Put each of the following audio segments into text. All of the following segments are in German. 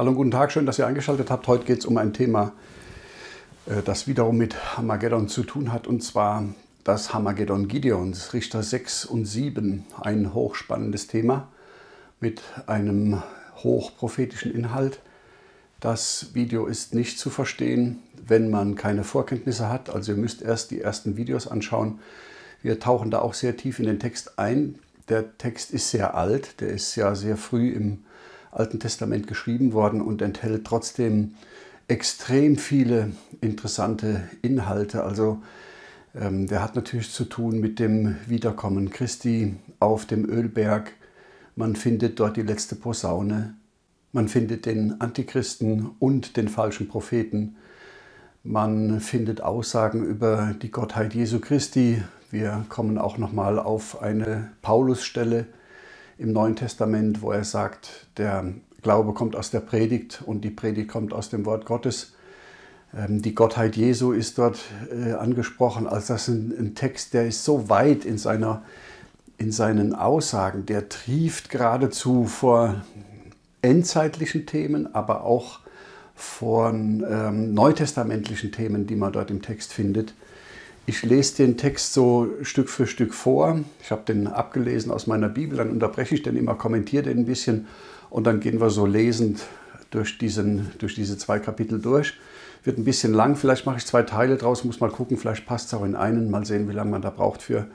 Hallo und guten Tag, schön, dass ihr eingeschaltet habt. Heute geht es um ein Thema, äh, das wiederum mit Hamageddon zu tun hat, und zwar das Hamageddon Gideons, Richter 6 und 7. Ein hochspannendes Thema mit einem hochprophetischen Inhalt. Das Video ist nicht zu verstehen, wenn man keine Vorkenntnisse hat. Also ihr müsst erst die ersten Videos anschauen. Wir tauchen da auch sehr tief in den Text ein. Der Text ist sehr alt, der ist ja sehr früh im Alten Testament geschrieben worden und enthält trotzdem extrem viele interessante Inhalte. Also ähm, der hat natürlich zu tun mit dem Wiederkommen Christi auf dem Ölberg. Man findet dort die letzte Posaune. Man findet den Antichristen und den falschen Propheten. Man findet Aussagen über die Gottheit Jesu Christi. Wir kommen auch nochmal auf eine Paulusstelle, stelle im Neuen Testament, wo er sagt, der Glaube kommt aus der Predigt und die Predigt kommt aus dem Wort Gottes. Ähm, die Gottheit Jesu ist dort äh, angesprochen. Also das ist ein Text, der ist so weit in, seiner, in seinen Aussagen, der trieft geradezu vor endzeitlichen Themen, aber auch von ähm, neutestamentlichen Themen, die man dort im Text findet. Ich lese den Text so Stück für Stück vor. Ich habe den abgelesen aus meiner Bibel, dann unterbreche ich den immer, kommentiere den ein bisschen und dann gehen wir so lesend durch, diesen, durch diese zwei Kapitel durch. Wird ein bisschen lang, vielleicht mache ich zwei Teile draus, muss mal gucken, vielleicht passt es auch in einen, mal sehen, wie lange man da braucht für.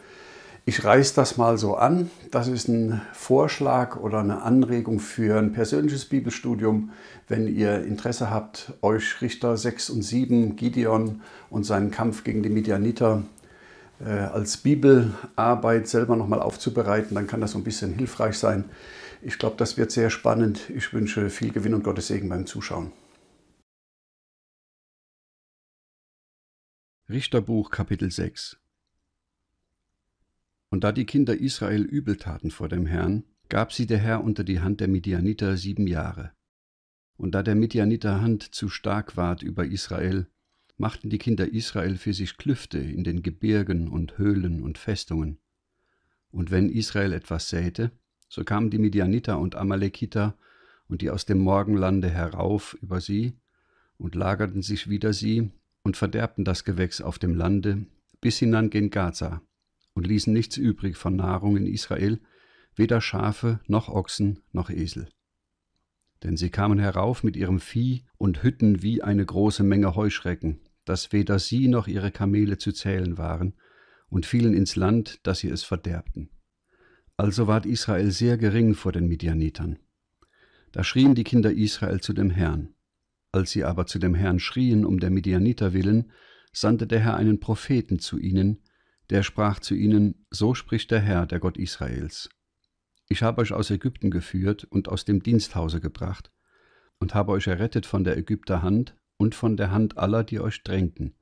Ich reiße das mal so an. Das ist ein Vorschlag oder eine Anregung für ein persönliches Bibelstudium. Wenn ihr Interesse habt, euch Richter 6 und 7, Gideon und seinen Kampf gegen die Midianiter äh, als Bibelarbeit selber nochmal aufzubereiten, dann kann das so ein bisschen hilfreich sein. Ich glaube, das wird sehr spannend. Ich wünsche viel Gewinn und Gottes Segen beim Zuschauen. Richterbuch Kapitel 6 und da die Kinder Israel Übeltaten vor dem Herrn, gab sie der Herr unter die Hand der Midianiter sieben Jahre. Und da der Midianiter Hand zu stark ward über Israel, machten die Kinder Israel für sich Klüfte in den Gebirgen und Höhlen und Festungen. Und wenn Israel etwas säte, so kamen die Midianiter und Amalekiter und die aus dem Morgenlande herauf über sie und lagerten sich wider sie und verderbten das Gewächs auf dem Lande bis hinan gen Gaza und ließen nichts übrig von Nahrung in Israel, weder Schafe noch Ochsen noch Esel. Denn sie kamen herauf mit ihrem Vieh und hütten wie eine große Menge Heuschrecken, dass weder sie noch ihre Kamele zu zählen waren, und fielen ins Land, dass sie es verderbten. Also ward Israel sehr gering vor den Midianitern. Da schrien die Kinder Israel zu dem Herrn. Als sie aber zu dem Herrn schrien um der Midianiter willen, sandte der Herr einen Propheten zu ihnen, der sprach zu ihnen, So spricht der Herr, der Gott Israels. Ich habe euch aus Ägypten geführt und aus dem Diensthause gebracht und habe euch errettet von der Ägypter Hand und von der Hand aller, die euch drängten,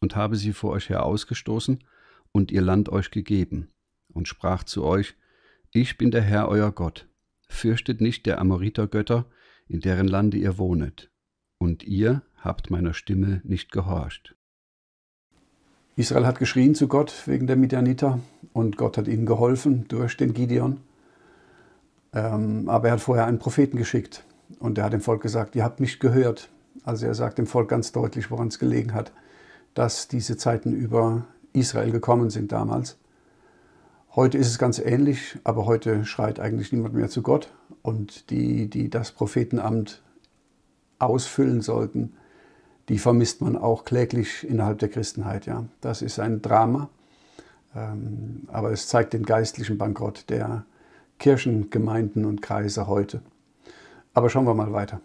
und habe sie vor euch her ausgestoßen und ihr Land euch gegeben, und sprach zu euch, Ich bin der Herr euer Gott, fürchtet nicht der Amoritergötter, in deren Lande ihr wohnet, und ihr habt meiner Stimme nicht gehorcht. Israel hat geschrien zu Gott wegen der Midianiter und Gott hat ihnen geholfen durch den Gideon. Ähm, aber er hat vorher einen Propheten geschickt und er hat dem Volk gesagt, ihr habt mich gehört. Also er sagt dem Volk ganz deutlich, woran es gelegen hat, dass diese Zeiten über Israel gekommen sind damals. Heute ist es ganz ähnlich, aber heute schreit eigentlich niemand mehr zu Gott. Und die, die das Prophetenamt ausfüllen sollten, die vermisst man auch kläglich innerhalb der Christenheit. Ja. Das ist ein Drama, ähm, aber es zeigt den geistlichen Bankrott der Kirchen, Gemeinden und Kreise heute. Aber schauen wir mal weiter.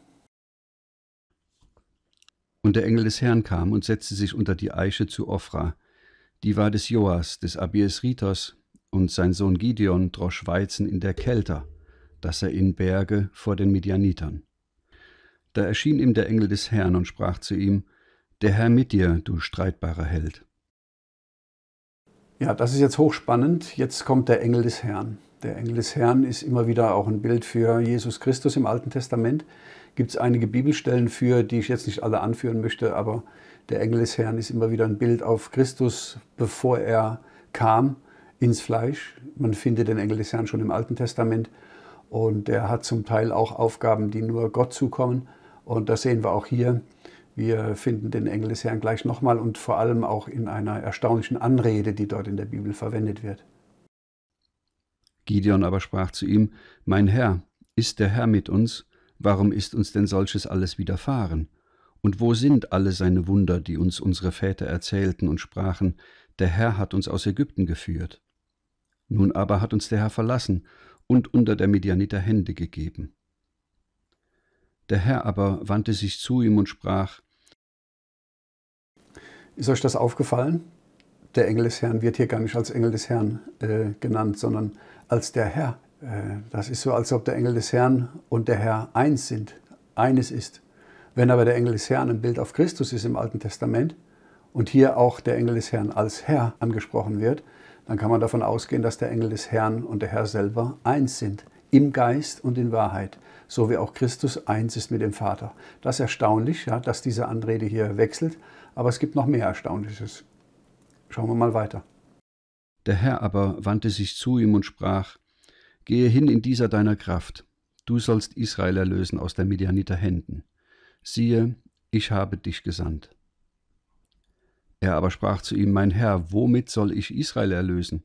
Und der Engel des Herrn kam und setzte sich unter die Eiche zu Ofra. Die war des Joas, des Abies Abiesritos, und sein Sohn Gideon drosch Weizen in der Kelter, dass er in berge vor den Midianitern. Da erschien ihm der Engel des Herrn und sprach zu ihm, Der Herr mit dir, du streitbarer Held. Ja, das ist jetzt hochspannend. Jetzt kommt der Engel des Herrn. Der Engel des Herrn ist immer wieder auch ein Bild für Jesus Christus im Alten Testament. Gibt es einige Bibelstellen für, die ich jetzt nicht alle anführen möchte, aber der Engel des Herrn ist immer wieder ein Bild auf Christus, bevor er kam ins Fleisch. Man findet den Engel des Herrn schon im Alten Testament und er hat zum Teil auch Aufgaben, die nur Gott zukommen. Und das sehen wir auch hier. Wir finden den Engel des Herrn gleich nochmal und vor allem auch in einer erstaunlichen Anrede, die dort in der Bibel verwendet wird. Gideon aber sprach zu ihm, Mein Herr, ist der Herr mit uns? Warum ist uns denn solches alles widerfahren? Und wo sind alle seine Wunder, die uns unsere Väter erzählten und sprachen, der Herr hat uns aus Ägypten geführt? Nun aber hat uns der Herr verlassen und unter der Medianiter Hände gegeben. Der Herr aber wandte sich zu ihm und sprach, Ist euch das aufgefallen? Der Engel des Herrn wird hier gar nicht als Engel des Herrn äh, genannt, sondern als der Herr. Äh, das ist so, als ob der Engel des Herrn und der Herr eins sind, eines ist. Wenn aber der Engel des Herrn ein Bild auf Christus ist im Alten Testament und hier auch der Engel des Herrn als Herr angesprochen wird, dann kann man davon ausgehen, dass der Engel des Herrn und der Herr selber eins sind im Geist und in Wahrheit, so wie auch Christus eins ist mit dem Vater. Das ist erstaunlich, ja, dass diese Anrede hier wechselt, aber es gibt noch mehr Erstaunliches. Schauen wir mal weiter. Der Herr aber wandte sich zu ihm und sprach, Gehe hin in dieser deiner Kraft, du sollst Israel erlösen aus der Midianiter Händen. Siehe, ich habe dich gesandt. Er aber sprach zu ihm, Mein Herr, womit soll ich Israel erlösen?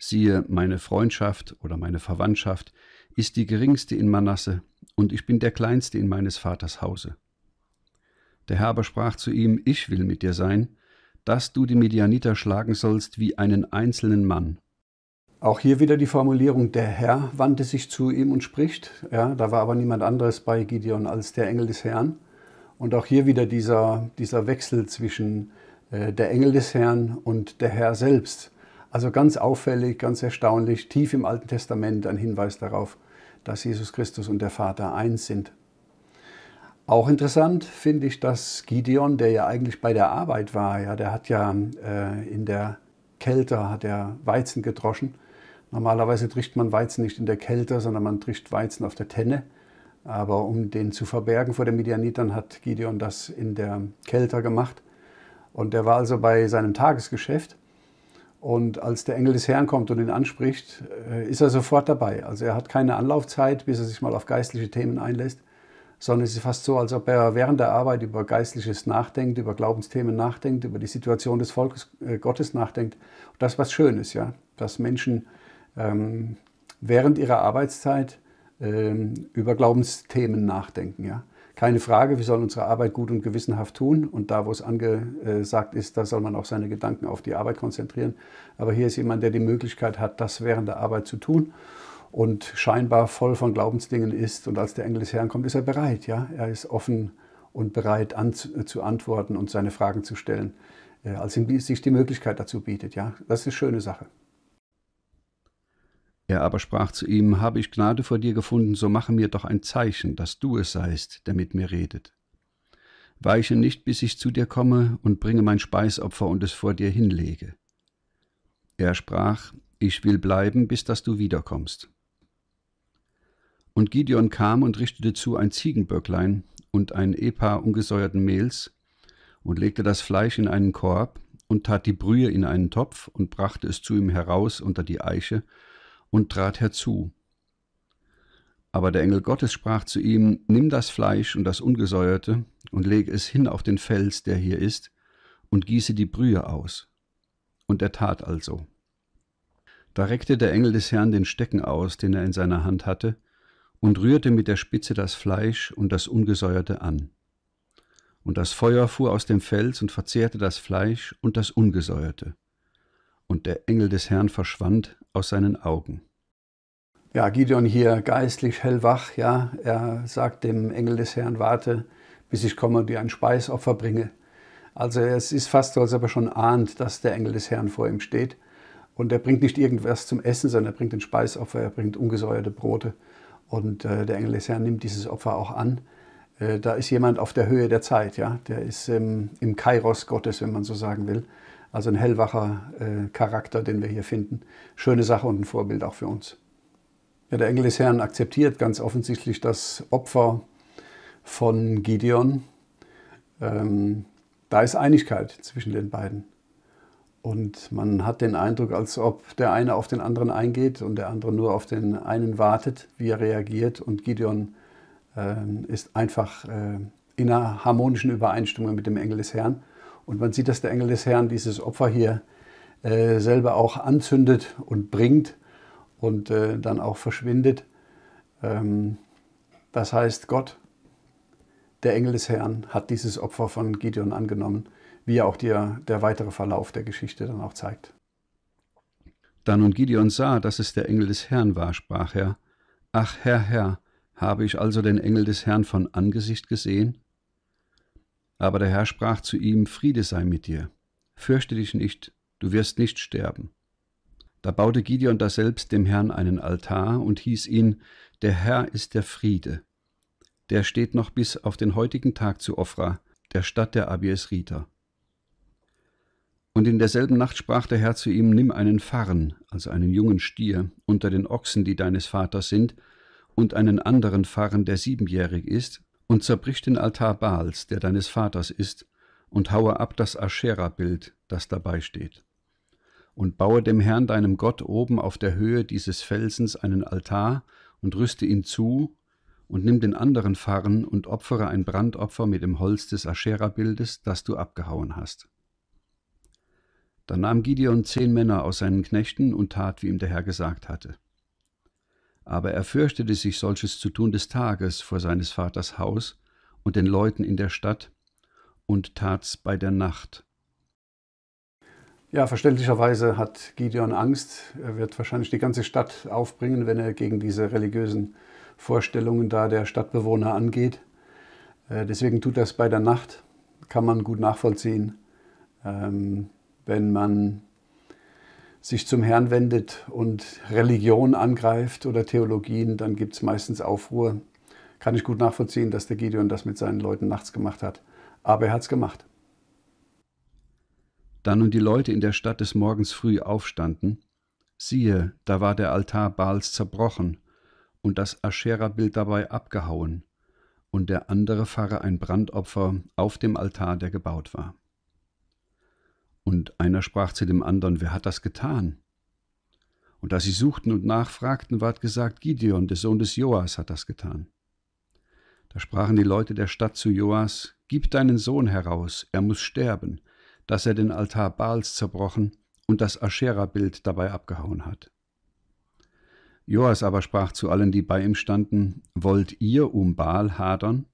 siehe, meine Freundschaft oder meine Verwandtschaft ist die geringste in Manasse, und ich bin der kleinste in meines Vaters Hause. Der Herr aber sprach zu ihm, ich will mit dir sein, dass du die Medianiter schlagen sollst wie einen einzelnen Mann. Auch hier wieder die Formulierung, der Herr wandte sich zu ihm und spricht. Ja, da war aber niemand anderes bei Gideon als der Engel des Herrn. Und auch hier wieder dieser, dieser Wechsel zwischen äh, der Engel des Herrn und der Herr selbst. Also ganz auffällig, ganz erstaunlich, tief im Alten Testament ein Hinweis darauf, dass Jesus Christus und der Vater eins sind. Auch interessant finde ich, dass Gideon, der ja eigentlich bei der Arbeit war, ja, der hat ja äh, in der Kälte hat er Weizen gedroschen. Normalerweise tricht man Weizen nicht in der Kälte, sondern man tricht Weizen auf der Tenne. Aber um den zu verbergen vor den Midianitern, hat Gideon das in der Kälte gemacht. Und er war also bei seinem Tagesgeschäft und als der Engel des Herrn kommt und ihn anspricht, äh, ist er sofort dabei. Also er hat keine Anlaufzeit, bis er sich mal auf geistliche Themen einlässt, sondern es ist fast so, als ob er während der Arbeit über Geistliches nachdenkt, über Glaubensthemen nachdenkt, über die Situation des Volkes äh, Gottes nachdenkt. Und das ist was Schönes, ja, dass Menschen ähm, während ihrer Arbeitszeit ähm, über Glaubensthemen nachdenken, ja. Keine Frage, wir sollen unsere Arbeit gut und gewissenhaft tun. Und da, wo es angesagt ist, da soll man auch seine Gedanken auf die Arbeit konzentrieren. Aber hier ist jemand, der die Möglichkeit hat, das während der Arbeit zu tun und scheinbar voll von Glaubensdingen ist. Und als der Engel des Herrn kommt, ist er bereit. Ja? Er ist offen und bereit an, zu antworten und seine Fragen zu stellen, äh, als ihm sich die Möglichkeit dazu bietet. Ja? Das ist eine schöne Sache. Er aber sprach zu ihm, Habe ich Gnade vor dir gefunden, so mache mir doch ein Zeichen, dass du es seist, der mit mir redet. Weiche nicht, bis ich zu dir komme und bringe mein Speisopfer und es vor dir hinlege. Er sprach, Ich will bleiben, bis dass du wiederkommst. Und Gideon kam und richtete zu ein Ziegenböcklein und ein Epa ungesäuerten Mehls und legte das Fleisch in einen Korb und tat die Brühe in einen Topf und brachte es zu ihm heraus unter die Eiche und trat herzu. Aber der Engel Gottes sprach zu ihm, Nimm das Fleisch und das Ungesäuerte und lege es hin auf den Fels, der hier ist, und gieße die Brühe aus. Und er tat also. Da reckte der Engel des Herrn den Stecken aus, den er in seiner Hand hatte, und rührte mit der Spitze das Fleisch und das Ungesäuerte an. Und das Feuer fuhr aus dem Fels und verzehrte das Fleisch und das Ungesäuerte und der Engel des Herrn verschwand aus seinen Augen. Ja, Gideon hier geistlich hellwach, ja, er sagt dem Engel des Herrn, warte, bis ich komme und dir ein Speisopfer bringe. Also es ist fast so, als ob er schon ahnt, dass der Engel des Herrn vor ihm steht. Und er bringt nicht irgendwas zum Essen, sondern er bringt ein Speisopfer, er bringt ungesäuerte Brote. Und äh, der Engel des Herrn nimmt dieses Opfer auch an. Äh, da ist jemand auf der Höhe der Zeit, ja, der ist ähm, im Kairos Gottes, wenn man so sagen will. Also ein hellwacher äh, Charakter, den wir hier finden. Schöne Sache und ein Vorbild auch für uns. Ja, der Engel des Herrn akzeptiert ganz offensichtlich das Opfer von Gideon. Ähm, da ist Einigkeit zwischen den beiden. Und man hat den Eindruck, als ob der eine auf den anderen eingeht und der andere nur auf den einen wartet, wie er reagiert. Und Gideon äh, ist einfach äh, in einer harmonischen Übereinstimmung mit dem Engel des Herrn. Und man sieht, dass der Engel des Herrn dieses Opfer hier äh, selber auch anzündet und bringt und äh, dann auch verschwindet. Ähm, das heißt, Gott, der Engel des Herrn, hat dieses Opfer von Gideon angenommen, wie ja auch der, der weitere Verlauf der Geschichte dann auch zeigt. Da nun Gideon sah, dass es der Engel des Herrn war, sprach er, Ach Herr, Herr, habe ich also den Engel des Herrn von Angesicht gesehen? Aber der Herr sprach zu ihm, Friede sei mit dir, fürchte dich nicht, du wirst nicht sterben. Da baute Gideon daselbst dem Herrn einen Altar und hieß ihn, der Herr ist der Friede. Der steht noch bis auf den heutigen Tag zu Ofra, der Stadt der Abiesriter. Und in derselben Nacht sprach der Herr zu ihm, nimm einen Farren, also einen jungen Stier, unter den Ochsen, die deines Vaters sind, und einen anderen Farren, der siebenjährig ist, und zerbrich den Altar Baals, der deines Vaters ist, und haue ab das Aschera-Bild, das dabei steht. Und baue dem Herrn deinem Gott oben auf der Höhe dieses Felsens einen Altar und rüste ihn zu, und nimm den anderen Farn und opfere ein Brandopfer mit dem Holz des Aschera-Bildes, das du abgehauen hast. Da nahm Gideon zehn Männer aus seinen Knechten und tat, wie ihm der Herr gesagt hatte aber er fürchtete sich solches zu tun des Tages vor seines Vaters Haus und den Leuten in der Stadt und tat's bei der Nacht. Ja, verständlicherweise hat Gideon Angst. Er wird wahrscheinlich die ganze Stadt aufbringen, wenn er gegen diese religiösen Vorstellungen da der Stadtbewohner angeht. Äh, deswegen tut das bei der Nacht, kann man gut nachvollziehen. Ähm, wenn man sich zum Herrn wendet und Religion angreift oder Theologien, dann gibt es meistens Aufruhr. Kann ich gut nachvollziehen, dass der Gideon das mit seinen Leuten nachts gemacht hat. Aber er hat es gemacht. Da nun die Leute in der Stadt des Morgens früh aufstanden, siehe, da war der Altar Baals zerbrochen und das Aschera-Bild dabei abgehauen, und der andere Pfarrer ein Brandopfer auf dem Altar, der gebaut war. Und einer sprach zu dem anderen, wer hat das getan? Und als sie suchten und nachfragten, ward gesagt, Gideon, der Sohn des Joas, hat das getan. Da sprachen die Leute der Stadt zu Joas, Gib deinen Sohn heraus, er muss sterben, dass er den Altar Baals zerbrochen und das Aschera-Bild dabei abgehauen hat. Joas aber sprach zu allen, die bei ihm standen, Wollt ihr um Baal hadern?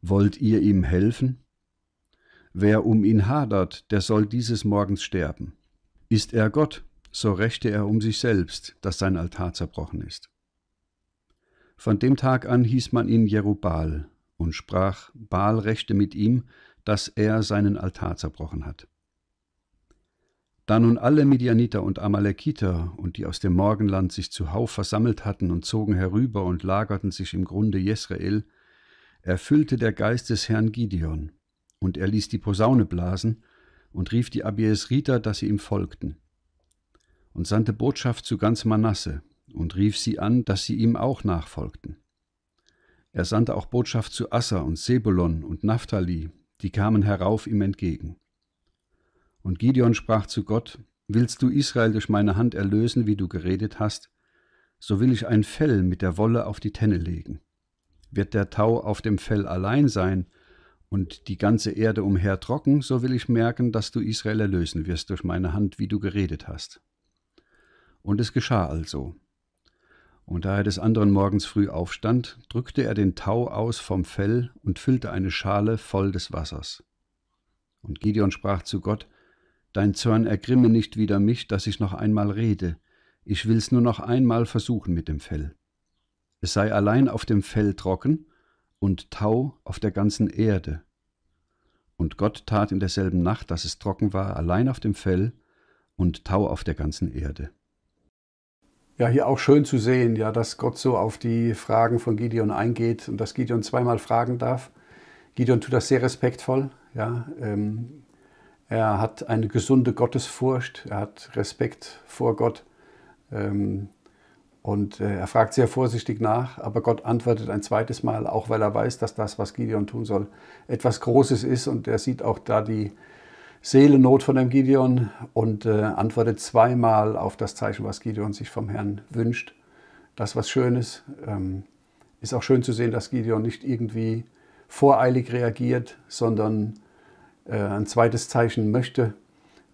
Wollt ihr ihm helfen? Wer um ihn hadert, der soll dieses Morgens sterben. Ist er Gott, so rächte er um sich selbst, dass sein Altar zerbrochen ist. Von dem Tag an hieß man ihn Jerubal und sprach, Baal rächte mit ihm, dass er seinen Altar zerbrochen hat. Da nun alle Midianiter und Amalekiter und die aus dem Morgenland sich zuhauf versammelt hatten und zogen herüber und lagerten sich im Grunde Jesrael, erfüllte der Geist des Herrn Gideon, und er ließ die Posaune blasen und rief die Abiesriter, dass sie ihm folgten. Und sandte Botschaft zu ganz Manasse und rief sie an, dass sie ihm auch nachfolgten. Er sandte auch Botschaft zu Asser und Sebulon und Naphtali, die kamen herauf ihm entgegen. Und Gideon sprach zu Gott, Willst du Israel durch meine Hand erlösen, wie du geredet hast, so will ich ein Fell mit der Wolle auf die Tenne legen. Wird der Tau auf dem Fell allein sein, und die ganze Erde umher trocken, so will ich merken, dass du Israel erlösen wirst durch meine Hand, wie du geredet hast. Und es geschah also. Und da er des anderen Morgens früh aufstand, drückte er den Tau aus vom Fell und füllte eine Schale voll des Wassers. Und Gideon sprach zu Gott, Dein Zorn ergrimme nicht wider mich, dass ich noch einmal rede, ich will's nur noch einmal versuchen mit dem Fell. Es sei allein auf dem Fell trocken und Tau auf der ganzen Erde, und Gott tat in derselben Nacht, dass es trocken war, allein auf dem Fell und Tau auf der ganzen Erde. Ja, hier auch schön zu sehen, ja, dass Gott so auf die Fragen von Gideon eingeht und dass Gideon zweimal fragen darf. Gideon tut das sehr respektvoll. Ja, ähm, er hat eine gesunde Gottesfurcht, er hat Respekt vor Gott. Ähm, und äh, er fragt sehr vorsichtig nach, aber Gott antwortet ein zweites Mal, auch weil er weiß, dass das, was Gideon tun soll, etwas Großes ist. Und er sieht auch da die Seelennot von dem Gideon und äh, antwortet zweimal auf das Zeichen, was Gideon sich vom Herrn wünscht. Das, was Schönes. Ähm, ist auch schön zu sehen, dass Gideon nicht irgendwie voreilig reagiert, sondern äh, ein zweites Zeichen möchte,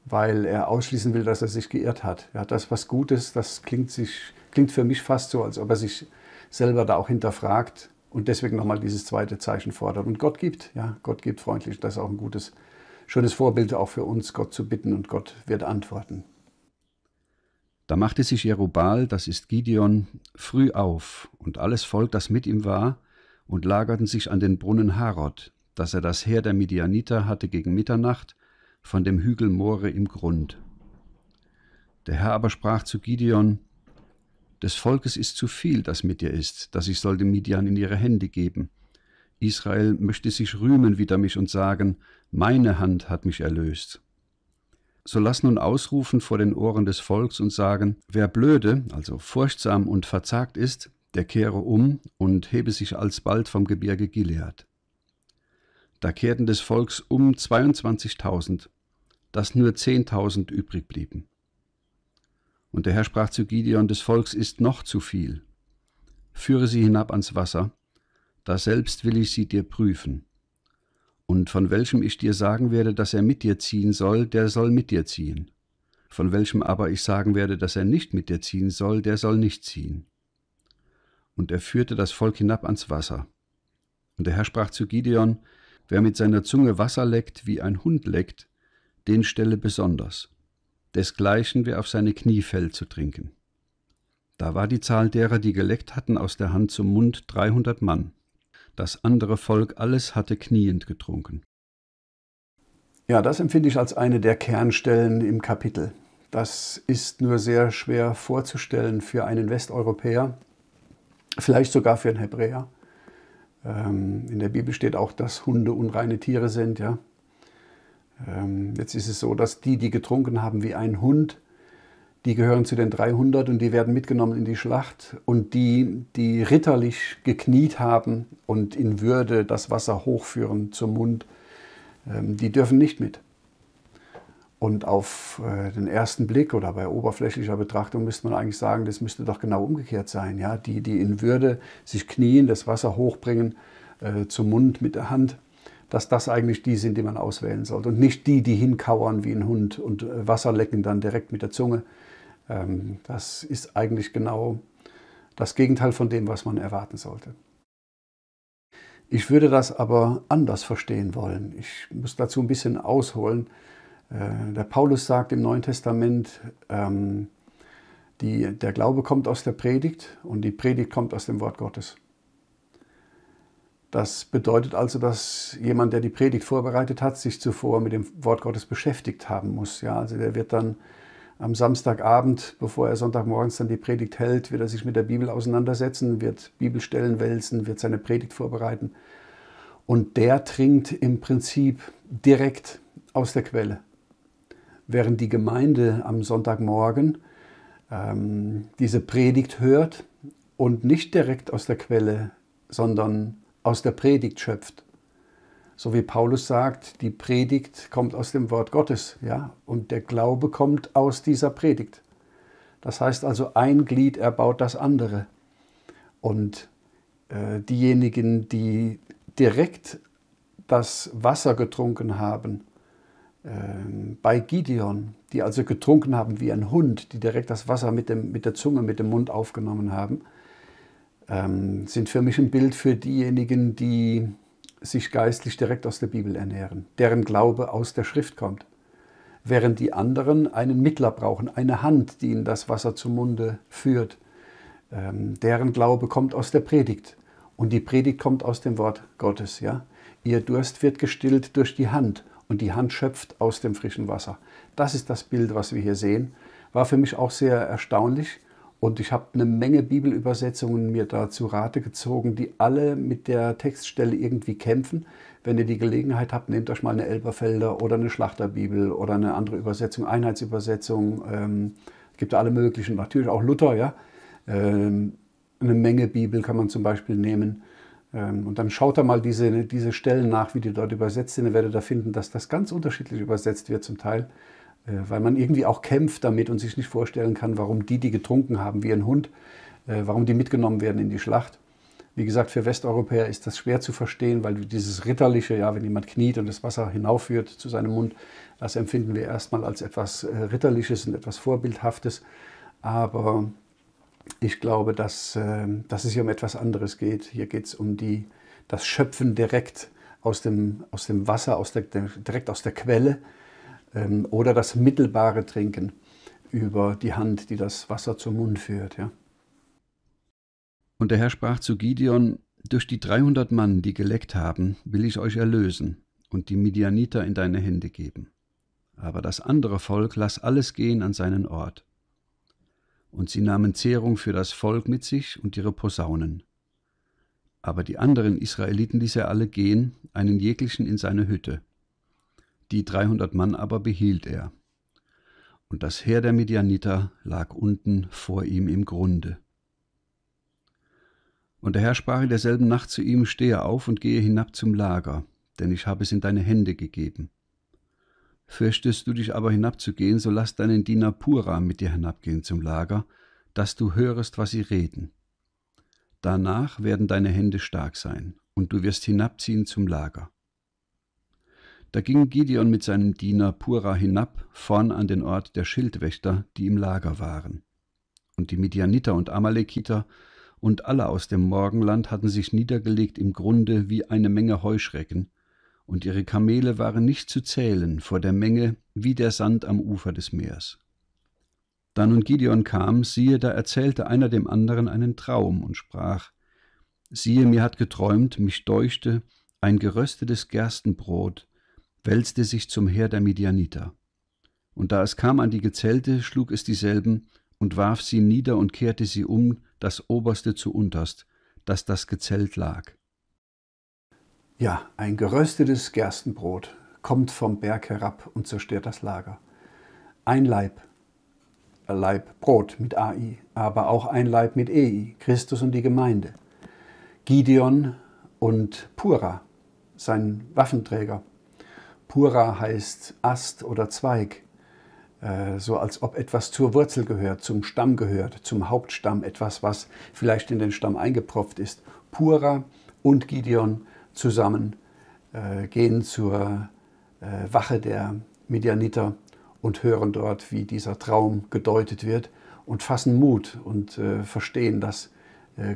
weil er ausschließen will, dass er sich geirrt hat. Ja, das was Gutes, das klingt sich klingt für mich fast so, als ob er sich selber da auch hinterfragt und deswegen nochmal dieses zweite Zeichen fordert. Und Gott gibt, ja, Gott gibt freundlich. Das ist auch ein gutes, schönes Vorbild auch für uns, Gott zu bitten und Gott wird antworten. Da machte sich Jerubal, das ist Gideon, früh auf und alles Volk, das mit ihm war, und lagerten sich an den Brunnen Harod, dass er das Heer der Midianiter hatte gegen Mitternacht von dem Hügel More im Grund. Der Herr aber sprach zu Gideon, des Volkes ist zu viel, das mit dir ist, dass ich soll dem Midian in ihre Hände geben. Israel möchte sich rühmen wider mich und sagen, meine Hand hat mich erlöst. So lass nun ausrufen vor den Ohren des Volks und sagen, wer blöde, also furchtsam und verzagt ist, der kehre um und hebe sich alsbald vom Gebirge Gilead. Da kehrten des Volks um 22.000, dass nur 10.000 übrig blieben. Und der Herr sprach zu Gideon, des Volks ist noch zu viel. Führe sie hinab ans Wasser, daselbst will ich sie dir prüfen. Und von welchem ich dir sagen werde, dass er mit dir ziehen soll, der soll mit dir ziehen. Von welchem aber ich sagen werde, dass er nicht mit dir ziehen soll, der soll nicht ziehen. Und er führte das Volk hinab ans Wasser. Und der Herr sprach zu Gideon, wer mit seiner Zunge Wasser leckt, wie ein Hund leckt, den stelle besonders desgleichen wie auf seine Knie fällt, zu trinken. Da war die Zahl derer, die geleckt hatten, aus der Hand zum Mund 300 Mann. Das andere Volk alles hatte kniend getrunken. Ja, das empfinde ich als eine der Kernstellen im Kapitel. Das ist nur sehr schwer vorzustellen für einen Westeuropäer, vielleicht sogar für einen Hebräer. Ähm, in der Bibel steht auch, dass Hunde unreine Tiere sind, ja. Ähm, jetzt ist es so, dass die, die getrunken haben wie ein Hund, die gehören zu den 300 und die werden mitgenommen in die Schlacht. Und die, die ritterlich gekniet haben und in Würde das Wasser hochführen zum Mund, ähm, die dürfen nicht mit. Und auf äh, den ersten Blick oder bei oberflächlicher Betrachtung müsste man eigentlich sagen, das müsste doch genau umgekehrt sein. Ja? Die, die in Würde sich knien, das Wasser hochbringen äh, zum Mund mit der Hand, dass das eigentlich die sind, die man auswählen sollte. Und nicht die, die hinkauern wie ein Hund und äh, Wasser lecken dann direkt mit der Zunge. Ähm, das ist eigentlich genau das Gegenteil von dem, was man erwarten sollte. Ich würde das aber anders verstehen wollen. Ich muss dazu ein bisschen ausholen. Äh, der Paulus sagt im Neuen Testament, ähm, die, der Glaube kommt aus der Predigt und die Predigt kommt aus dem Wort Gottes. Das bedeutet also, dass jemand, der die Predigt vorbereitet hat, sich zuvor mit dem Wort Gottes beschäftigt haben muss. Ja, also der wird dann am Samstagabend, bevor er Sonntagmorgens dann die Predigt hält, wird er sich mit der Bibel auseinandersetzen, wird Bibelstellen wälzen, wird seine Predigt vorbereiten. Und der trinkt im Prinzip direkt aus der Quelle. Während die Gemeinde am Sonntagmorgen ähm, diese Predigt hört und nicht direkt aus der Quelle, sondern aus der Predigt schöpft. So wie Paulus sagt, die Predigt kommt aus dem Wort Gottes, ja, und der Glaube kommt aus dieser Predigt. Das heißt also, ein Glied erbaut das andere. Und äh, diejenigen, die direkt das Wasser getrunken haben, äh, bei Gideon, die also getrunken haben wie ein Hund, die direkt das Wasser mit, dem, mit der Zunge, mit dem Mund aufgenommen haben, ähm, sind für mich ein Bild für diejenigen, die sich geistlich direkt aus der Bibel ernähren, deren Glaube aus der Schrift kommt, während die anderen einen Mittler brauchen, eine Hand, die ihnen das Wasser zum Munde führt. Ähm, deren Glaube kommt aus der Predigt und die Predigt kommt aus dem Wort Gottes. Ja? Ihr Durst wird gestillt durch die Hand und die Hand schöpft aus dem frischen Wasser. Das ist das Bild, was wir hier sehen. War für mich auch sehr erstaunlich und ich habe eine Menge Bibelübersetzungen mir da zu Rate gezogen, die alle mit der Textstelle irgendwie kämpfen. Wenn ihr die Gelegenheit habt, nehmt euch mal eine Elberfelder oder eine Schlachterbibel oder eine andere Übersetzung, Einheitsübersetzung. Ähm, gibt alle möglichen, natürlich auch Luther, ja. Ähm, eine Menge Bibel kann man zum Beispiel nehmen. Ähm, und dann schaut da mal diese, diese Stellen nach, wie die dort übersetzt sind. Ihr werdet da finden, dass das ganz unterschiedlich übersetzt wird zum Teil. Äh, weil man irgendwie auch kämpft damit und sich nicht vorstellen kann, warum die, die getrunken haben wie ein Hund, äh, warum die mitgenommen werden in die Schlacht. Wie gesagt, für Westeuropäer ist das schwer zu verstehen, weil dieses Ritterliche, ja, wenn jemand kniet und das Wasser hinaufführt zu seinem Mund, das empfinden wir erstmal als etwas äh, Ritterliches und etwas Vorbildhaftes. Aber ich glaube, dass, dass es hier um etwas anderes geht. Hier geht es um die, das Schöpfen direkt aus dem, aus dem Wasser, aus der, direkt aus der Quelle ähm, oder das mittelbare Trinken über die Hand, die das Wasser zum Mund führt. Ja. Und der Herr sprach zu Gideon, durch die 300 Mann, die geleckt haben, will ich euch erlösen und die Midianiter in deine Hände geben. Aber das andere Volk lass alles gehen an seinen Ort. Und sie nahmen Zehrung für das Volk mit sich und ihre Posaunen. Aber die anderen Israeliten ließ er alle gehen, einen jeglichen in seine Hütte. Die 300 Mann aber behielt er. Und das Heer der Medianiter lag unten vor ihm im Grunde. Und der Herr sprach in derselben Nacht zu ihm, stehe auf und gehe hinab zum Lager, denn ich habe es in deine Hände gegeben. Fürchtest du dich aber hinabzugehen, so lass deinen Diener Pura mit dir hinabgehen zum Lager, dass du hörest, was sie reden. Danach werden deine Hände stark sein, und du wirst hinabziehen zum Lager. Da ging Gideon mit seinem Diener Pura hinab, vorn an den Ort der Schildwächter, die im Lager waren. Und die Midianiter und Amalekiter und alle aus dem Morgenland hatten sich niedergelegt im Grunde wie eine Menge Heuschrecken, und ihre Kamele waren nicht zu zählen vor der Menge wie der Sand am Ufer des Meers. Da nun Gideon kam, siehe, da erzählte einer dem anderen einen Traum und sprach, Siehe, mir hat geträumt, mich deuchte, ein geröstetes Gerstenbrot, wälzte sich zum Heer der Midianiter. Und da es kam an die Gezelte, schlug es dieselben und warf sie nieder und kehrte sie um, das oberste zu unterst, dass das Gezelt lag. Ja, ein geröstetes Gerstenbrot kommt vom Berg herab und zerstört das Lager. Ein Leib, äh, Leib Brot mit AI, aber auch ein Leib mit EI, Christus und die Gemeinde. Gideon und Pura, sein Waffenträger, Pura heißt Ast oder Zweig, äh, so als ob etwas zur Wurzel gehört, zum Stamm gehört, zum Hauptstamm, etwas, was vielleicht in den Stamm eingepropft ist. Pura und Gideon zusammen äh, gehen zur äh, Wache der Midianiter und hören dort, wie dieser Traum gedeutet wird und fassen Mut und verstehen, dass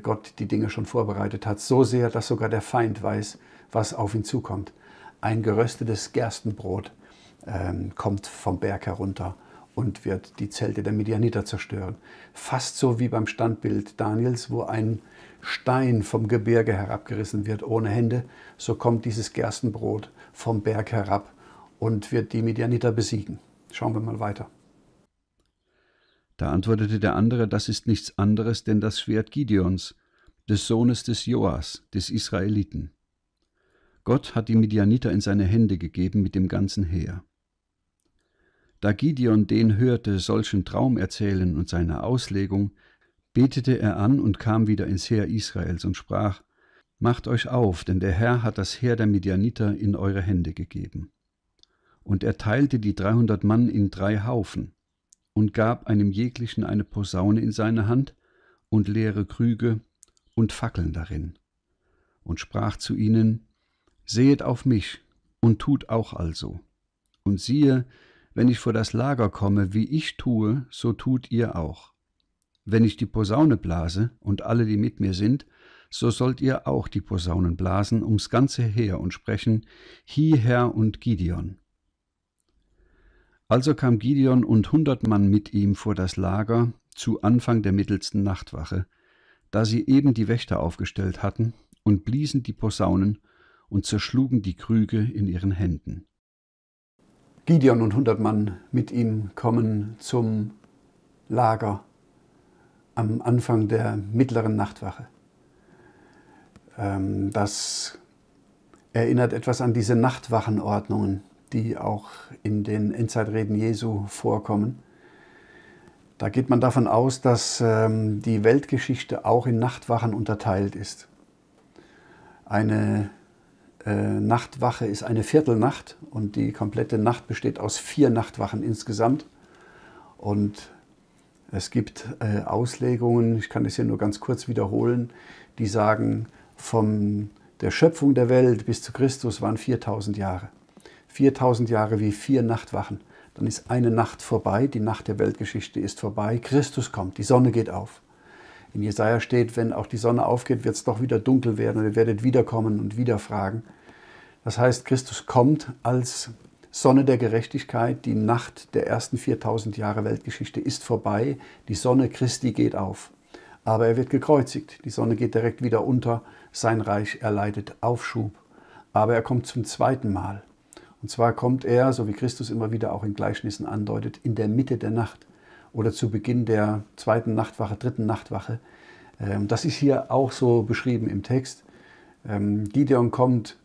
Gott die Dinge schon vorbereitet hat, so sehr, dass sogar der Feind weiß, was auf ihn zukommt ein geröstetes Gerstenbrot ähm, kommt vom Berg herunter und wird die Zelte der Midianiter zerstören. Fast so wie beim Standbild Daniels, wo ein Stein vom Gebirge herabgerissen wird ohne Hände, so kommt dieses Gerstenbrot vom Berg herab und wird die Midianiter besiegen. Schauen wir mal weiter. Da antwortete der andere, das ist nichts anderes denn das Schwert Gideons, des Sohnes des Joas, des Israeliten. Gott hat die Midianiter in seine Hände gegeben mit dem ganzen Heer. Da Gideon den hörte, solchen Traum erzählen und seine Auslegung, betete er an und kam wieder ins Heer Israels und sprach, Macht euch auf, denn der Herr hat das Heer der Midianiter in eure Hände gegeben. Und er teilte die dreihundert Mann in drei Haufen und gab einem jeglichen eine Posaune in seine Hand und leere Krüge und Fackeln darin und sprach zu ihnen, Sehet auf mich und tut auch also. Und siehe, wenn ich vor das Lager komme, wie ich tue, so tut ihr auch. Wenn ich die Posaune blase und alle, die mit mir sind, so sollt ihr auch die Posaunen blasen ums ganze Heer und sprechen, Hieher und Gideon. Also kam Gideon und hundert Mann mit ihm vor das Lager zu Anfang der mittelsten Nachtwache, da sie eben die Wächter aufgestellt hatten, und bliesen die Posaunen, und zerschlugen die Krüge in ihren Händen. Gideon und hundert Mann mit ihm kommen zum Lager am Anfang der mittleren Nachtwache. Ähm, das erinnert etwas an diese Nachtwachenordnungen, die auch in den Endzeitreden Jesu vorkommen. Da geht man davon aus, dass ähm, die Weltgeschichte auch in Nachtwachen unterteilt ist. Eine äh, Nachtwache ist eine Viertelnacht und die komplette Nacht besteht aus vier Nachtwachen insgesamt. Und es gibt äh, Auslegungen, ich kann das hier nur ganz kurz wiederholen, die sagen, von der Schöpfung der Welt bis zu Christus waren 4000 Jahre. 4000 Jahre wie vier Nachtwachen. Dann ist eine Nacht vorbei, die Nacht der Weltgeschichte ist vorbei, Christus kommt, die Sonne geht auf. In Jesaja steht, wenn auch die Sonne aufgeht, wird es doch wieder dunkel werden und ihr werdet wiederkommen und wieder fragen. Das heißt, Christus kommt als Sonne der Gerechtigkeit. Die Nacht der ersten 4000 Jahre Weltgeschichte ist vorbei. Die Sonne Christi geht auf. Aber er wird gekreuzigt. Die Sonne geht direkt wieder unter. Sein Reich erleidet Aufschub. Aber er kommt zum zweiten Mal. Und zwar kommt er, so wie Christus immer wieder auch in Gleichnissen andeutet, in der Mitte der Nacht oder zu Beginn der zweiten Nachtwache, dritten Nachtwache. Ähm, das ist hier auch so beschrieben im Text. Ähm, Gideon kommt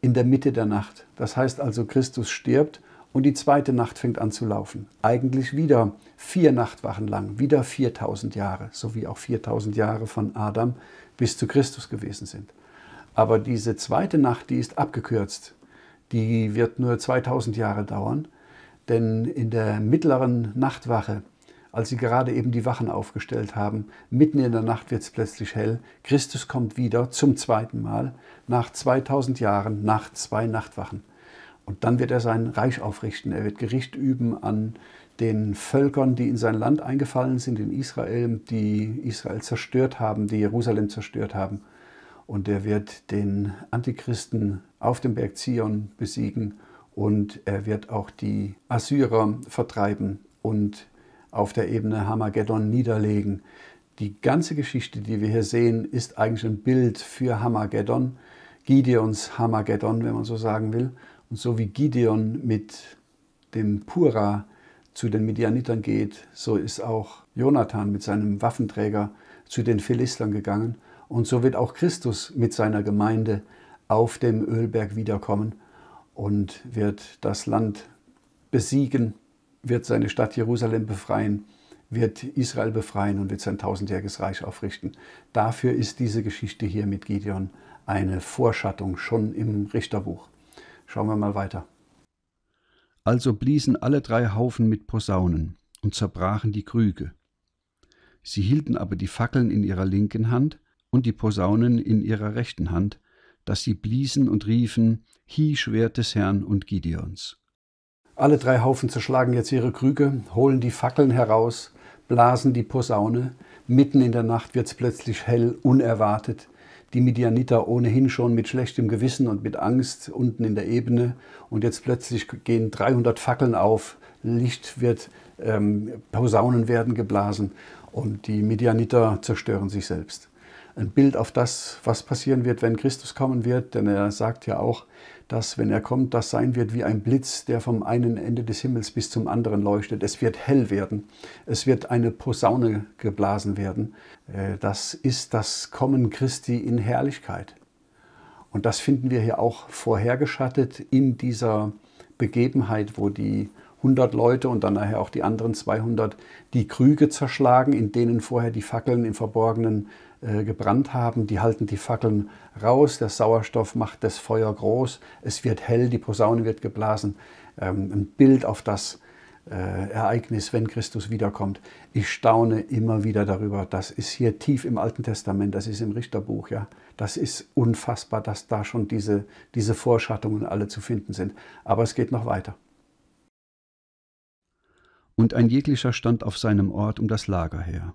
in der Mitte der Nacht. Das heißt also, Christus stirbt und die zweite Nacht fängt an zu laufen. Eigentlich wieder vier Nachtwachen lang, wieder 4000 Jahre, so wie auch 4000 Jahre von Adam bis zu Christus gewesen sind. Aber diese zweite Nacht, die ist abgekürzt. Die wird nur 2000 Jahre dauern, denn in der mittleren Nachtwache als sie gerade eben die Wachen aufgestellt haben. Mitten in der Nacht wird es plötzlich hell. Christus kommt wieder zum zweiten Mal nach 2000 Jahren, nach zwei Nachtwachen. Und dann wird er sein Reich aufrichten. Er wird Gericht üben an den Völkern, die in sein Land eingefallen sind, in Israel, die Israel zerstört haben, die Jerusalem zerstört haben. Und er wird den Antichristen auf dem Berg Zion besiegen und er wird auch die Assyrer vertreiben und auf der Ebene Hamageddon niederlegen. Die ganze Geschichte, die wir hier sehen, ist eigentlich ein Bild für Hamageddon, Gideons Hamageddon, wenn man so sagen will. Und so wie Gideon mit dem Pura zu den Midianitern geht, so ist auch Jonathan mit seinem Waffenträger zu den Philistern gegangen. Und so wird auch Christus mit seiner Gemeinde auf dem Ölberg wiederkommen und wird das Land besiegen wird seine Stadt Jerusalem befreien, wird Israel befreien und wird sein tausendjähriges Reich aufrichten. Dafür ist diese Geschichte hier mit Gideon eine Vorschattung schon im Richterbuch. Schauen wir mal weiter. Also bliesen alle drei Haufen mit Posaunen und zerbrachen die Krüge. Sie hielten aber die Fackeln in ihrer linken Hand und die Posaunen in ihrer rechten Hand, dass sie bliesen und riefen, Hi Schwert des Herrn und Gideons. Alle drei Haufen zerschlagen jetzt ihre Krüge, holen die Fackeln heraus, blasen die Posaune. Mitten in der Nacht wird es plötzlich hell, unerwartet. Die Midianiter ohnehin schon mit schlechtem Gewissen und mit Angst unten in der Ebene. Und jetzt plötzlich gehen 300 Fackeln auf, Licht wird, ähm, Posaunen werden geblasen und die Midianiter zerstören sich selbst ein Bild auf das, was passieren wird, wenn Christus kommen wird. Denn er sagt ja auch, dass wenn er kommt, das sein wird wie ein Blitz, der vom einen Ende des Himmels bis zum anderen leuchtet. Es wird hell werden. Es wird eine Posaune geblasen werden. Äh, das ist das Kommen Christi in Herrlichkeit. Und das finden wir hier auch vorhergeschattet in dieser Begebenheit, wo die 100 Leute und dann nachher auch die anderen 200 die Krüge zerschlagen, in denen vorher die Fackeln im Verborgenen äh, äh, gebrannt haben, die halten die Fackeln raus, der Sauerstoff macht das Feuer groß, es wird hell, die Posaune wird geblasen. Ähm, ein Bild auf das äh, Ereignis, wenn Christus wiederkommt. Ich staune immer wieder darüber. Das ist hier tief im Alten Testament, das ist im Richterbuch. Ja? Das ist unfassbar, dass da schon diese, diese Vorschattungen alle zu finden sind. Aber es geht noch weiter und ein jeglicher stand auf seinem Ort um das Lager her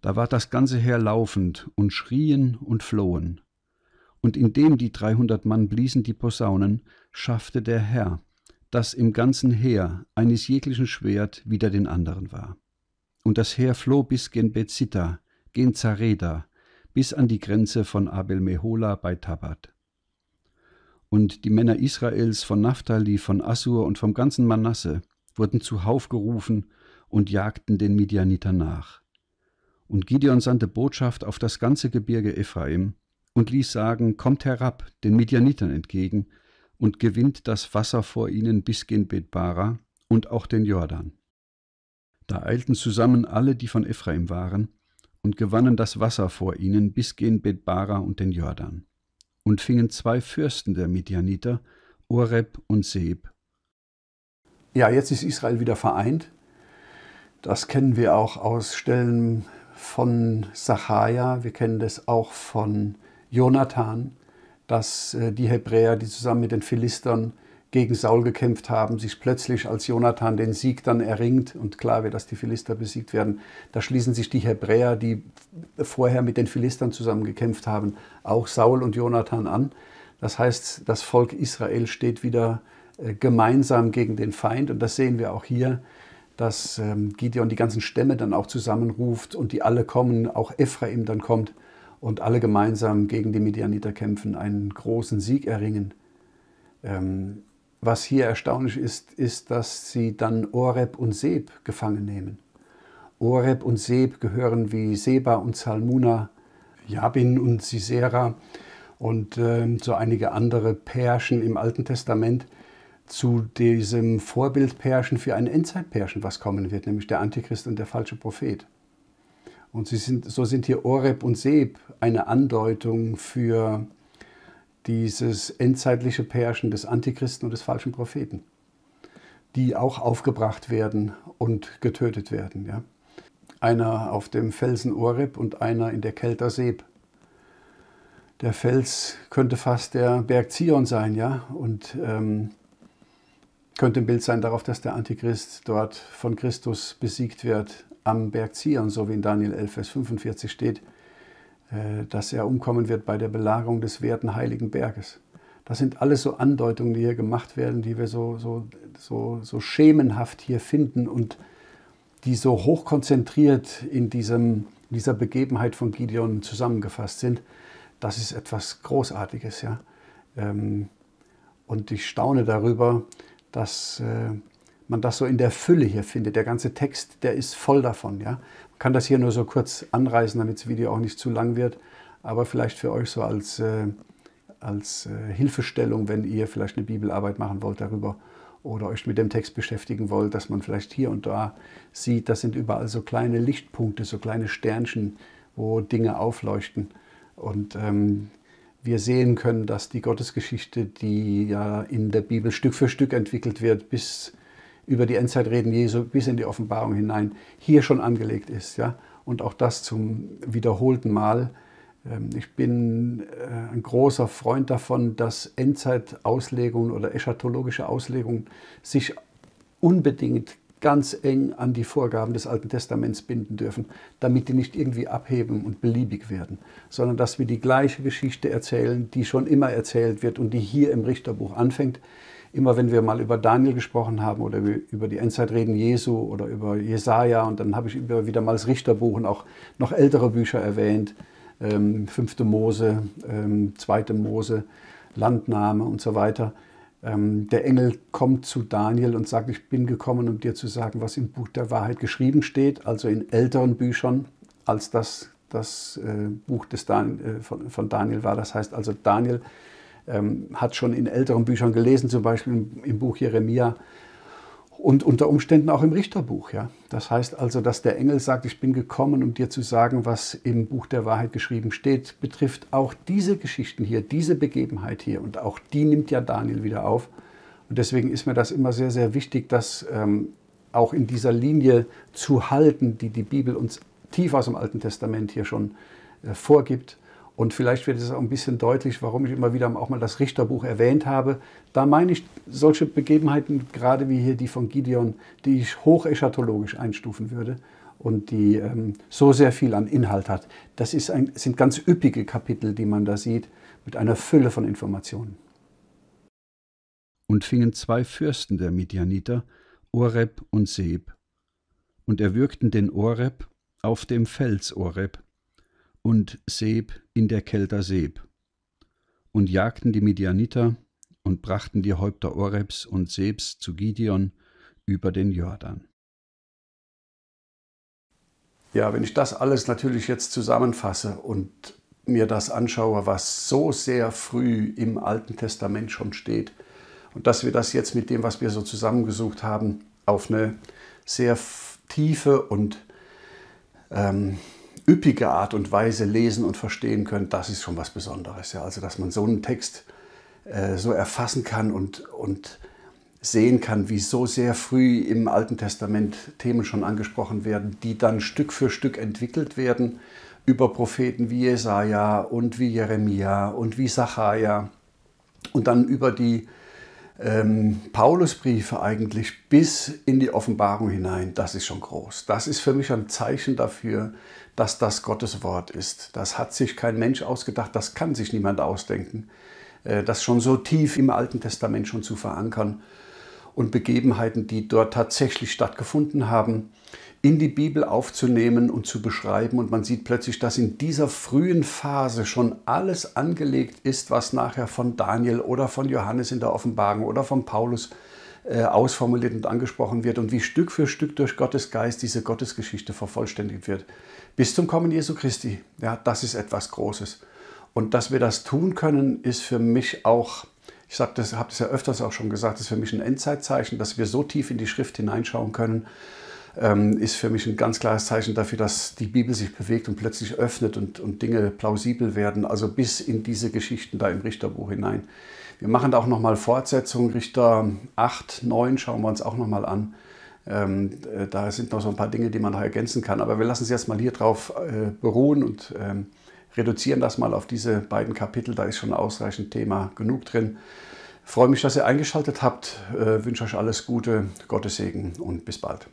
da war das ganze Heer laufend und schrien und flohen. Und indem die dreihundert Mann bliesen die Posaunen, schaffte der Herr, dass im ganzen Heer eines jeglichen Schwert wider den anderen war. Und das Heer floh bis gen Bezitha, gen Zareda, bis an die Grenze von Abel-Mehola bei Tabat. Und die Männer Israels von Naphtali, von Assur und vom ganzen Manasse wurden zu Hauf gerufen und jagten den Midianiter nach und Gideon sandte Botschaft auf das ganze Gebirge Ephraim und ließ sagen, kommt herab den Midianitern entgegen und gewinnt das Wasser vor ihnen bis gen Betbara und auch den Jordan. Da eilten zusammen alle, die von Ephraim waren, und gewannen das Wasser vor ihnen bis gen Betbara und den Jordan, und fingen zwei Fürsten der Midianiter, Oreb und Seb. Ja, jetzt ist Israel wieder vereint. Das kennen wir auch aus Stellen von Sachaja, wir kennen das auch von Jonathan, dass äh, die Hebräer, die zusammen mit den Philistern gegen Saul gekämpft haben, sich plötzlich als Jonathan den Sieg dann erringt und klar wird, dass die Philister besiegt werden. Da schließen sich die Hebräer, die vorher mit den Philistern zusammen gekämpft haben, auch Saul und Jonathan an. Das heißt, das Volk Israel steht wieder äh, gemeinsam gegen den Feind und das sehen wir auch hier dass ähm, Gideon die ganzen Stämme dann auch zusammenruft und die alle kommen, auch Ephraim dann kommt und alle gemeinsam gegen die Midianiter kämpfen, einen großen Sieg erringen. Ähm, was hier erstaunlich ist, ist, dass sie dann Oreb und Seb gefangen nehmen. Oreb und Seb gehören wie Seba und Salmuna, Jabin und Sisera und ähm, so einige andere Perschen im Alten Testament – zu diesem Vorbildpärchen für ein Endzeitpärchen, was kommen wird, nämlich der Antichrist und der falsche Prophet. Und sind, so sind hier Oreb und Seb eine Andeutung für dieses endzeitliche Pärchen des Antichristen und des falschen Propheten, die auch aufgebracht werden und getötet werden. Ja? Einer auf dem Felsen Oreb und einer in der Kelter Seb. Der Fels könnte fast der Berg Zion sein, ja, und ähm, könnte ein Bild sein darauf, dass der Antichrist dort von Christus besiegt wird am Berg Zion, so wie in Daniel 11, Vers 45 steht, äh, dass er umkommen wird bei der Belagerung des werten heiligen Berges. Das sind alles so Andeutungen, die hier gemacht werden, die wir so, so, so, so schemenhaft hier finden und die so hochkonzentriert in diesem, dieser Begebenheit von Gideon zusammengefasst sind. Das ist etwas Großartiges, ja. Ähm, und ich staune darüber, dass äh, man das so in der Fülle hier findet. Der ganze Text, der ist voll davon. Ja? Man kann das hier nur so kurz anreißen, damit das Video auch nicht zu lang wird, aber vielleicht für euch so als, äh, als äh, Hilfestellung, wenn ihr vielleicht eine Bibelarbeit machen wollt darüber oder euch mit dem Text beschäftigen wollt, dass man vielleicht hier und da sieht, das sind überall so kleine Lichtpunkte, so kleine Sternchen, wo Dinge aufleuchten. Und ähm, wir sehen können, dass die Gottesgeschichte, die ja in der Bibel Stück für Stück entwickelt wird, bis über die Endzeitreden Jesu, bis in die Offenbarung hinein, hier schon angelegt ist. Ja? Und auch das zum wiederholten Mal. Ähm, ich bin äh, ein großer Freund davon, dass Endzeitauslegungen oder eschatologische Auslegungen sich unbedingt ganz eng an die Vorgaben des Alten Testaments binden dürfen, damit die nicht irgendwie abheben und beliebig werden, sondern dass wir die gleiche Geschichte erzählen, die schon immer erzählt wird und die hier im Richterbuch anfängt. Immer wenn wir mal über Daniel gesprochen haben oder über die Endzeitreden Jesu oder über Jesaja und dann habe ich immer wieder mal das Richterbuch und auch noch ältere Bücher erwähnt, ähm, 5. Mose, ähm, 2. Mose, Landnahme und so weiter ähm, der Engel kommt zu Daniel und sagt, ich bin gekommen, um dir zu sagen, was im Buch der Wahrheit geschrieben steht, also in älteren Büchern als das, das äh, Buch des Dan äh, von, von, Daniel war. Das heißt also, Daniel ähm, hat schon in älteren Büchern gelesen, zum Beispiel im, im Buch Jeremia und unter Umständen auch im Richterbuch. Ja? Das heißt also, dass der Engel sagt, ich bin gekommen, um dir zu sagen, was im Buch der Wahrheit geschrieben steht, betrifft auch diese Geschichten hier, diese Begebenheit hier. Und auch die nimmt ja Daniel wieder auf. Und deswegen ist mir das immer sehr, sehr wichtig, das ähm, auch in dieser Linie zu halten, die die Bibel uns tief aus dem Alten Testament hier schon äh, vorgibt. Und vielleicht wird es auch ein bisschen deutlich, warum ich immer wieder auch mal das Richterbuch erwähnt habe. Da meine ich solche Begebenheiten, gerade wie hier die von Gideon, die ich hocheschatologisch einstufen würde und die ähm, so sehr viel an Inhalt hat. Das ein, sind ganz üppige Kapitel, die man da sieht, mit einer Fülle von Informationen. Und fingen zwei Fürsten der Midianiter, Oreb und Seb, und erwürgten den Oreb auf dem Fels Oreb, und Seb in der Kelter Seb. Und jagten die Midianiter und brachten die Häupter Orebs und Sebs zu Gideon über den Jordan. Ja, wenn ich das alles natürlich jetzt zusammenfasse und mir das anschaue, was so sehr früh im Alten Testament schon steht und dass wir das jetzt mit dem, was wir so zusammengesucht haben, auf eine sehr tiefe und ähm, üppige Art und Weise lesen und verstehen können, das ist schon was Besonderes. Ja? Also, dass man so einen Text äh, so erfassen kann und, und sehen kann, wie so sehr früh im Alten Testament Themen schon angesprochen werden, die dann Stück für Stück entwickelt werden über Propheten wie Jesaja und wie Jeremia und wie Sacharja und dann über die ähm, Paulusbriefe eigentlich bis in die Offenbarung hinein, das ist schon groß. Das ist für mich ein Zeichen dafür, dass das Gottes Wort ist. Das hat sich kein Mensch ausgedacht, das kann sich niemand ausdenken. Äh, das schon so tief im Alten Testament schon zu verankern und Begebenheiten, die dort tatsächlich stattgefunden haben, in die Bibel aufzunehmen und zu beschreiben. Und man sieht plötzlich, dass in dieser frühen Phase schon alles angelegt ist, was nachher von Daniel oder von Johannes in der Offenbarung oder von Paulus äh, ausformuliert und angesprochen wird und wie Stück für Stück durch Gottes Geist diese Gottesgeschichte vervollständigt wird. Bis zum Kommen Jesu Christi. Ja, das ist etwas Großes. Und dass wir das tun können, ist für mich auch, ich habe das ja öfters auch schon gesagt, ist für mich ein Endzeitzeichen, dass wir so tief in die Schrift hineinschauen können, ähm, ist für mich ein ganz klares Zeichen dafür, dass die Bibel sich bewegt und plötzlich öffnet und, und Dinge plausibel werden, also bis in diese Geschichten da im Richterbuch hinein. Wir machen da auch nochmal Fortsetzungen, Richter 8, 9 schauen wir uns auch nochmal an. Ähm, äh, da sind noch so ein paar Dinge, die man noch ergänzen kann. Aber wir lassen es jetzt mal hier drauf äh, beruhen und ähm, reduzieren das mal auf diese beiden Kapitel. Da ist schon ausreichend Thema genug drin. Ich freue mich, dass ihr eingeschaltet habt. ich äh, wünsche euch alles Gute, Gottes Segen und bis bald.